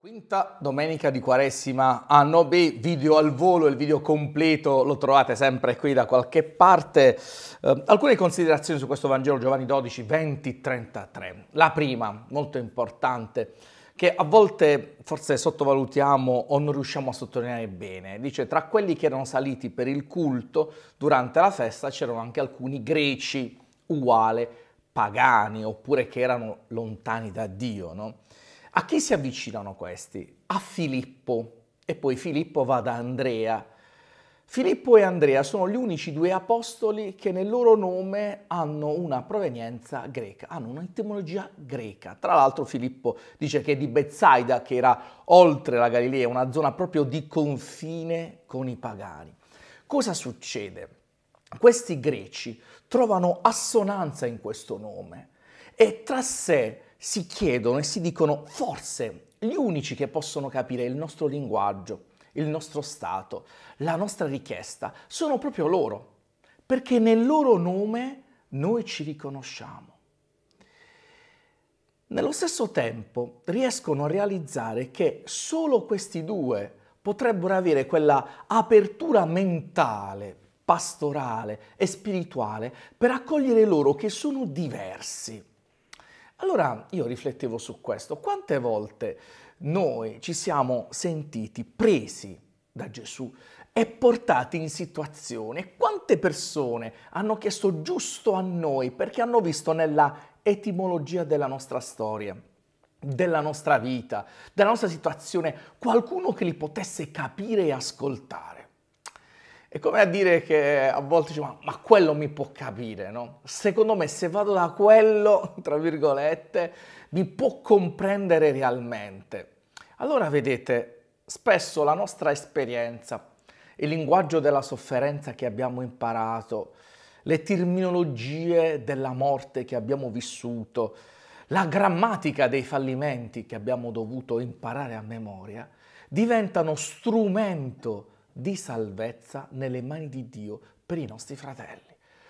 Quinta domenica di Quaresima a ah, Nobe, video al volo, il video completo lo trovate sempre qui da qualche parte. Eh, alcune considerazioni su questo Vangelo Giovanni 12, 20, 33. La prima, molto importante, che a volte forse sottovalutiamo o non riusciamo a sottolineare bene. Dice, tra quelli che erano saliti per il culto durante la festa c'erano anche alcuni greci, uguali, pagani, oppure che erano lontani da Dio, no? A chi si avvicinano questi? A Filippo e poi Filippo va da Andrea. Filippo e Andrea sono gli unici due apostoli che nel loro nome hanno una provenienza greca, hanno un'etimologia greca. Tra l'altro Filippo dice che è di Bethsaida, che era oltre la Galilea, una zona proprio di confine con i pagani. Cosa succede? Questi greci trovano assonanza in questo nome e tra sé si chiedono e si dicono forse gli unici che possono capire il nostro linguaggio, il nostro stato, la nostra richiesta, sono proprio loro, perché nel loro nome noi ci riconosciamo. Nello stesso tempo riescono a realizzare che solo questi due potrebbero avere quella apertura mentale, pastorale e spirituale per accogliere loro che sono diversi allora io riflettevo su questo, quante volte noi ci siamo sentiti presi da Gesù e portati in situazione, quante persone hanno chiesto giusto a noi perché hanno visto nella etimologia della nostra storia della nostra vita, della nostra situazione, qualcuno che li potesse capire e ascoltare. È come a dire che a volte dice, ma, ma, quello mi può capire, no? Secondo me se vado da quello, tra virgolette, mi può comprendere realmente. Allora vedete, spesso la nostra esperienza, il linguaggio della sofferenza che abbiamo imparato, le terminologie della morte che abbiamo vissuto, la grammatica dei fallimenti che abbiamo dovuto imparare a memoria, diventano strumento di salvezza nelle mani di Dio per i nostri fratelli.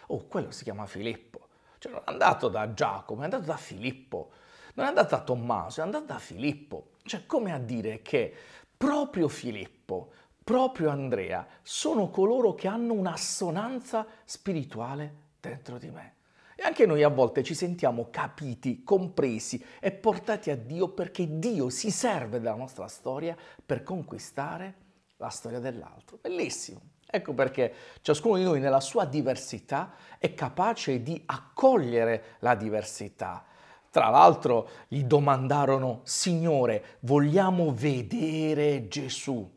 Oh, quello si chiama Filippo. Cioè non è andato da Giacomo, è andato da Filippo. Non è andato da Tommaso, è andato da Filippo. Cioè come a dire che proprio Filippo, proprio Andrea sono coloro che hanno un'assonanza spirituale dentro di me. E anche noi a volte ci sentiamo capiti, compresi e portati a Dio perché Dio si serve della nostra storia per conquistare la storia dell'altro. Bellissimo. Ecco perché ciascuno di noi nella sua diversità è capace di accogliere la diversità. Tra l'altro gli domandarono, Signore, vogliamo vedere Gesù?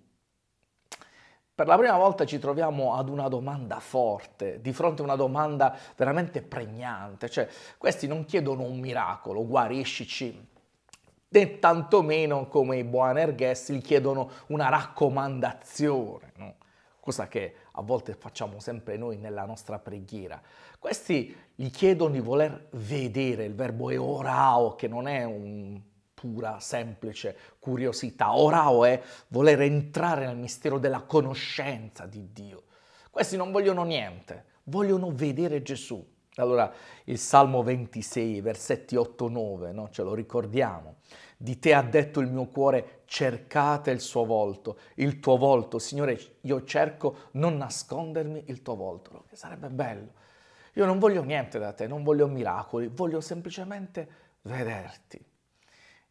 Per la prima volta ci troviamo ad una domanda forte, di fronte a una domanda veramente pregnante, cioè questi non chiedono un miracolo, guariscici, né tantomeno come i Boaner Guest gli chiedono una raccomandazione, no? cosa che a volte facciamo sempre noi nella nostra preghiera. Questi gli chiedono di voler vedere, il verbo è orao, che non è un pura, semplice curiosità. Orao è voler entrare nel mistero della conoscenza di Dio. Questi non vogliono niente, vogliono vedere Gesù. Allora il Salmo 26, versetti 8-9, no? ce lo ricordiamo. Di te ha detto il mio cuore, cercate il suo volto, il tuo volto. Signore, io cerco non nascondermi il tuo volto, che sarebbe bello. Io non voglio niente da te, non voglio miracoli, voglio semplicemente vederti.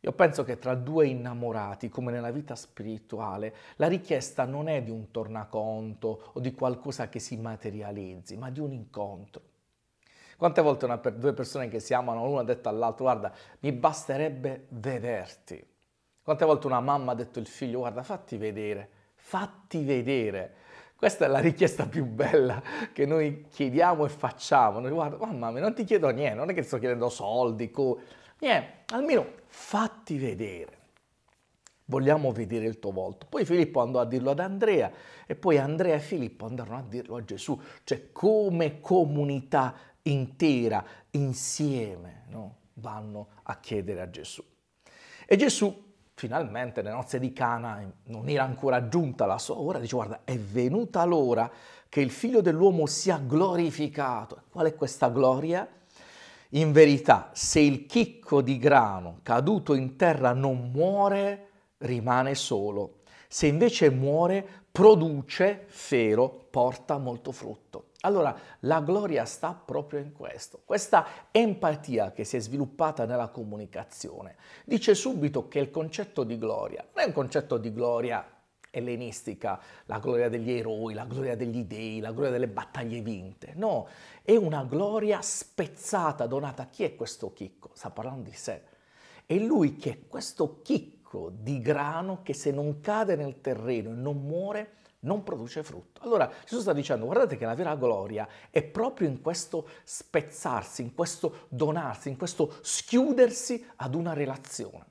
Io penso che tra due innamorati, come nella vita spirituale, la richiesta non è di un tornaconto o di qualcosa che si materializzi, ma di un incontro. Quante volte una, due persone che si amano, l'una ha detto all'altro, guarda, mi basterebbe vederti. Quante volte una mamma ha detto al figlio, guarda, fatti vedere, fatti vedere. Questa è la richiesta più bella che noi chiediamo e facciamo. Noi guarda, mamma mia, non ti chiedo niente, non è che sto chiedendo soldi, co... niente, almeno fatti vedere. Vogliamo vedere il tuo volto. Poi Filippo andò a dirlo ad Andrea e poi Andrea e Filippo andarono a dirlo a Gesù. Cioè come comunità intera, insieme, no? vanno a chiedere a Gesù. E Gesù finalmente nelle nozze di Cana non era ancora giunta la sua ora, dice guarda è venuta l'ora che il figlio dell'uomo sia glorificato. Qual è questa gloria? In verità, se il chicco di grano caduto in terra non muore, rimane solo. Se invece muore, produce, fero, porta molto frutto. Allora, la gloria sta proprio in questo, questa empatia che si è sviluppata nella comunicazione. Dice subito che il concetto di gloria non è un concetto di gloria ellenistica, la gloria degli eroi, la gloria degli dei, la gloria delle battaglie vinte. No, è una gloria spezzata, donata. Chi è questo chicco? Sta parlando di sé. È lui che è questo chicco di grano che se non cade nel terreno e non muore, non produce frutto. Allora Gesù sta dicendo, guardate che la vera gloria è proprio in questo spezzarsi, in questo donarsi, in questo schiudersi ad una relazione.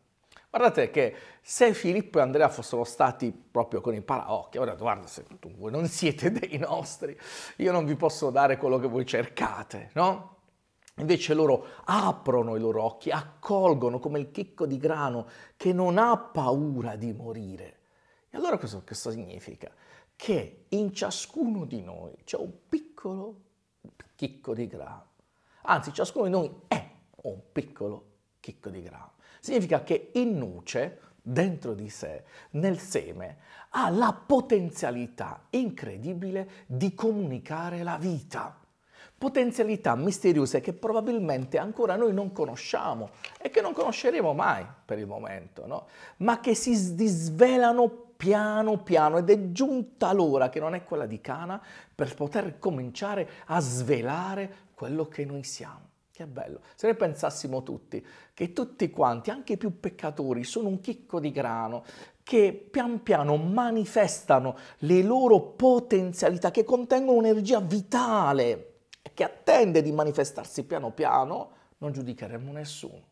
Guardate che se Filippo e Andrea fossero stati proprio con i paraocchi, ora guarda, se tu, voi non siete dei nostri, io non vi posso dare quello che voi cercate, no? Invece loro aprono i loro occhi, accolgono come il chicco di grano che non ha paura di morire. E allora questo, questo significa? che in ciascuno di noi c'è un piccolo chicco di grano. Anzi, ciascuno di noi è un piccolo chicco di grano. Significa che in nuce, dentro di sé, nel seme, ha la potenzialità incredibile di comunicare la vita. Potenzialità misteriose che probabilmente ancora noi non conosciamo e che non conosceremo mai per il momento, no? ma che si disvelano piano piano ed è giunta l'ora che non è quella di Cana per poter cominciare a svelare quello che noi siamo. Che bello. Se noi pensassimo tutti che tutti quanti, anche i più peccatori, sono un chicco di grano che pian piano manifestano le loro potenzialità che contengono un'energia vitale che attende di manifestarsi piano piano, non giudicheremmo nessuno.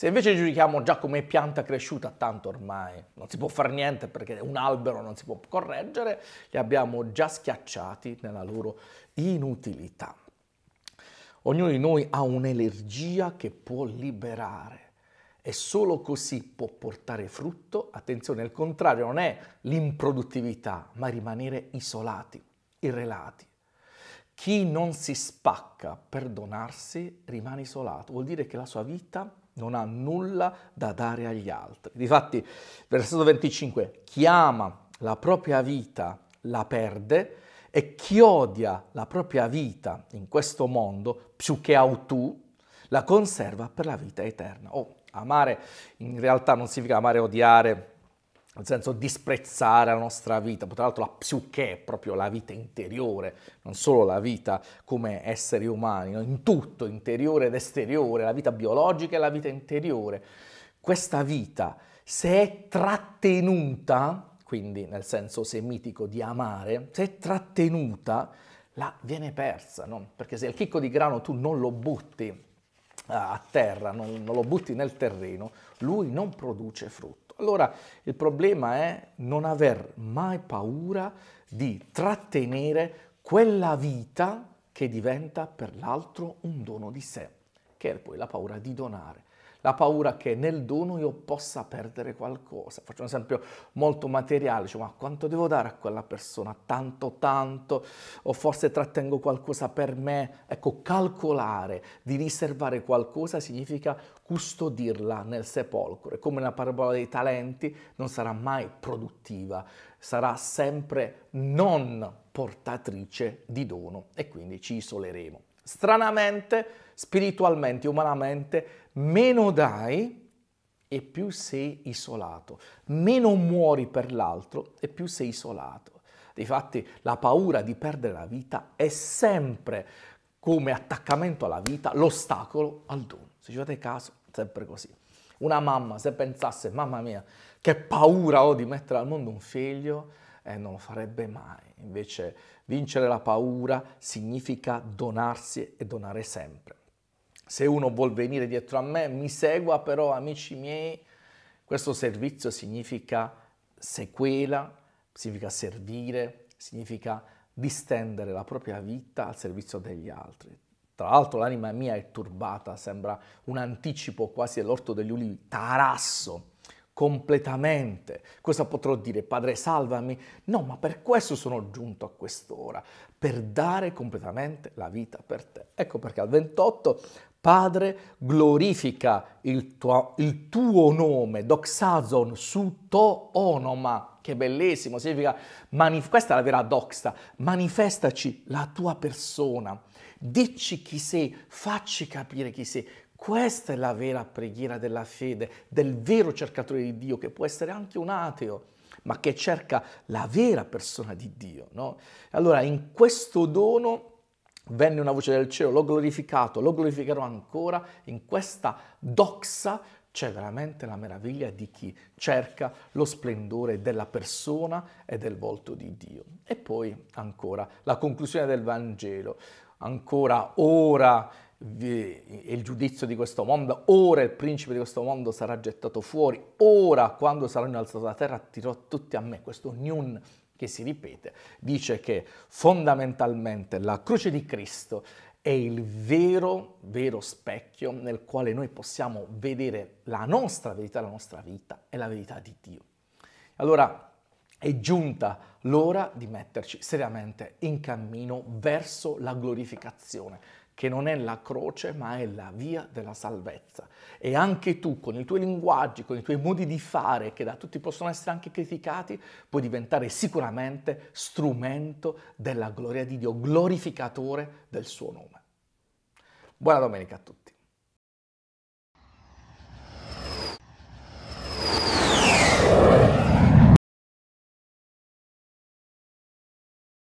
Se invece giudichiamo già come pianta cresciuta, tanto ormai non si può fare niente perché un albero non si può correggere, li abbiamo già schiacciati nella loro inutilità. Ognuno di noi ha un'energia che può liberare e solo così può portare frutto. Attenzione, il contrario non è l'improduttività, ma rimanere isolati, irrelati. Chi non si spacca per donarsi rimane isolato, vuol dire che la sua vita è non ha nulla da dare agli altri. Difatti, versetto 25, chi ama la propria vita la perde e chi odia la propria vita in questo mondo, più che autù, la conserva per la vita eterna. Oh, amare in realtà non significa amare e odiare nel senso disprezzare la nostra vita, tra l'altro la psiche è proprio la vita interiore, non solo la vita come esseri umani, no? in tutto, interiore ed esteriore, la vita biologica e la vita interiore. Questa vita, se è trattenuta, quindi nel senso semitico di amare, se è trattenuta, la viene persa, no? perché se il chicco di grano tu non lo butti eh, a terra, non, non lo butti nel terreno, lui non produce frutto. Allora il problema è non aver mai paura di trattenere quella vita che diventa per l'altro un dono di sé, che è poi la paura di donare la paura che nel dono io possa perdere qualcosa. Faccio un esempio molto materiale, cioè, ma quanto devo dare a quella persona? Tanto, tanto, o forse trattengo qualcosa per me. Ecco, calcolare di riservare qualcosa significa custodirla nel sepolcro. E come la parabola dei talenti non sarà mai produttiva, sarà sempre non portatrice di dono e quindi ci isoleremo. Stranamente, spiritualmente, umanamente, meno dai e più sei isolato, meno muori per l'altro e più sei isolato. Difatti la paura di perdere la vita è sempre come attaccamento alla vita l'ostacolo al dono. Se ci fate caso, sempre così. Una mamma se pensasse, mamma mia, che paura ho di mettere al mondo un figlio, eh, non lo farebbe mai. Invece vincere la paura significa donarsi e donare sempre se uno vuol venire dietro a me, mi segua, però amici miei, questo servizio significa sequela, significa servire, significa distendere la propria vita al servizio degli altri. Tra l'altro l'anima mia è turbata, sembra un anticipo quasi all'orto degli ulivi, tarasso, completamente. Cosa potrò dire? Padre, salvami? No, ma per questo sono giunto a quest'ora, per dare completamente la vita per te. Ecco perché al 28 Padre, glorifica il tuo, il tuo nome, doxazon, su to onoma, che bellissimo, significa, manif- questa è la vera doxa, manifestaci la tua persona, dici chi sei, facci capire chi sei. Questa è la vera preghiera della fede, del vero cercatore di Dio, che può essere anche un ateo, ma che cerca la vera persona di Dio. No? Allora, in questo dono venne una voce del cielo, l'ho glorificato, lo glorificherò ancora, in questa doxa c'è veramente la meraviglia di chi cerca lo splendore della persona e del volto di Dio. E poi ancora la conclusione del Vangelo, ancora ora il giudizio di questo mondo, ora il principe di questo mondo sarà gettato fuori, ora quando saranno alzati dalla terra tirò tutti a me, questo Nun che si ripete, dice che fondamentalmente la croce di Cristo è il vero, vero specchio nel quale noi possiamo vedere la nostra verità, la nostra vita e la verità di Dio. Allora è giunta l'ora di metterci seriamente in cammino verso la glorificazione che non è la croce ma è la via della salvezza. E anche tu, con i tuoi linguaggi, con i tuoi modi di fare, che da tutti possono essere anche criticati, puoi diventare sicuramente strumento della gloria di Dio, glorificatore del suo nome. Buona domenica a tutti.